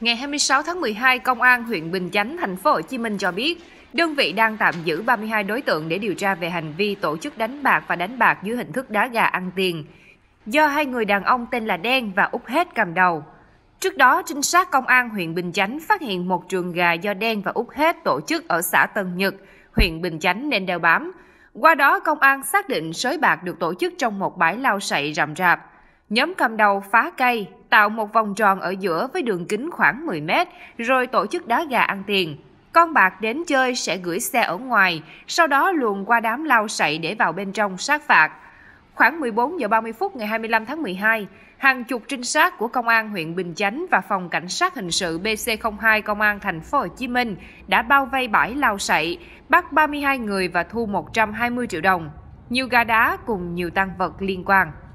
Ngày 26 tháng 12, Công an huyện Bình Chánh, thành phố Hồ Chí Minh cho biết, đơn vị đang tạm giữ 32 đối tượng để điều tra về hành vi tổ chức đánh bạc và đánh bạc dưới hình thức đá gà ăn tiền, do hai người đàn ông tên là Đen và Úc Hết cầm đầu. Trước đó, trinh sát công an huyện Bình Chánh phát hiện một trường gà do Đen và Úc Hết tổ chức ở xã Tân Nhật, huyện Bình Chánh nên đeo bám. Qua đó, công an xác định sới bạc được tổ chức trong một bãi lao sậy rậm rạp. Nhóm cầm đầu phá cây, tạo một vòng tròn ở giữa với đường kính khoảng 10 mét, rồi tổ chức đá gà ăn tiền. Con bạc đến chơi sẽ gửi xe ở ngoài, sau đó luồn qua đám lao sậy để vào bên trong sát phạt. Khoảng 14 giờ 30 phút ngày 25 tháng 12, hàng chục trinh sát của công an huyện Bình Chánh và phòng cảnh sát hình sự BC02 công an thành phố Hồ Chí Minh đã bao vây bãi lao sậy, bắt 32 người và thu 120 triệu đồng, nhiều gà đá cùng nhiều tăng vật liên quan.